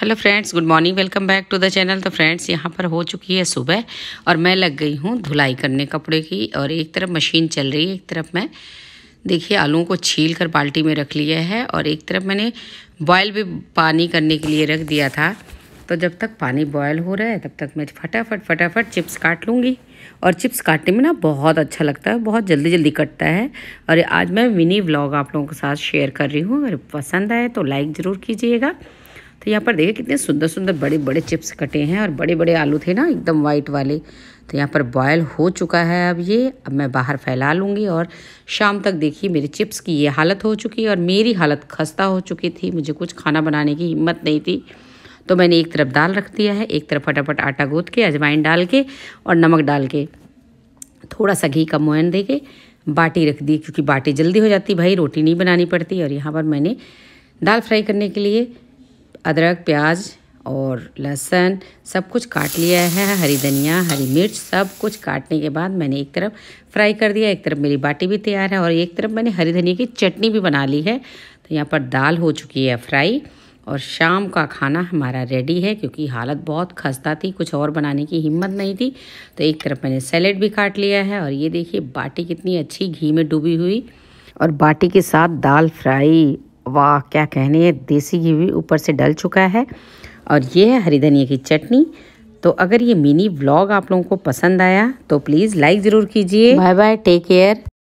hello friends good morning welcome back to the channel तो friends यहाँ पर हो चुकी है सुबह और मैं लग गई हूँ धुलाई करने कपड़े की और एक तरफ मशीन चल रही है एक तरफ मैं देखिए आलूओं को छील कर बाल्टी में रख लिया है और एक तरफ मैंने बॉयल भी पानी करने के लिए रख दिया था तो जब तक पानी बॉयल हो रहा है तब तक मैं फटाफट फटाफट चिप्स काट लूँगी और चिप्स काटने में ना बहुत अच्छा लगता है बहुत जल्दी जल्दी कटता है और आज मैं मिनी ब्लॉग आप लोगों के साथ शेयर कर रही हूँ अगर पसंद आए तो लाइक ज़रूर कीजिएगा तो यहाँ पर देखिए कितने सुंदर सुंदर बड़े बड़े चिप्स कटे हैं और बड़े बड़े आलू थे ना एकदम वाइट वाले तो यहाँ पर बॉयल हो चुका है अब ये अब मैं बाहर फैला लूँगी और शाम तक देखिए मेरे चिप्स की ये हालत हो चुकी और मेरी हालत खस्ता हो चुकी थी मुझे कुछ खाना बनाने की हिम्मत नहीं थी तो मैंने एक तरफ दाल रख दिया है एक तरफ फटाफट आटा गूँथ के अजवाइन डाल के और नमक डाल के थोड़ा सा घी का मोहन दे के बाटी रख दी क्योंकि बाटी जल्दी हो जाती भाई रोटी नहीं बनानी पड़ती और यहाँ पर मैंने दाल फ्राई करने के लिए अदरक प्याज और लहसुन सब कुछ काट लिया है हरी धनिया हरी मिर्च सब कुछ काटने के बाद मैंने एक तरफ फ्राई कर दिया एक तरफ मेरी बाटी भी तैयार है और एक तरफ मैंने हरी धनिया की चटनी भी बना ली है तो यहाँ पर दाल हो चुकी है फ्राई और शाम का खाना हमारा रेडी है क्योंकि हालत बहुत खस्ता थी कुछ और बनाने की हिम्मत नहीं थी तो एक तरफ मैंने सैलेड भी काट लिया है और ये देखिए बाटी कितनी अच्छी घी में डूबी हुई और बाटी के साथ दाल फ्राई वाह क्या कहने है देसी घी भी ऊपर से डल चुका है और ये है हरी धनिया की चटनी तो अगर ये मिनी व्लॉग आप लोगों को पसंद आया तो प्लीज़ लाइक ज़रूर कीजिए बाय बाय टेक केयर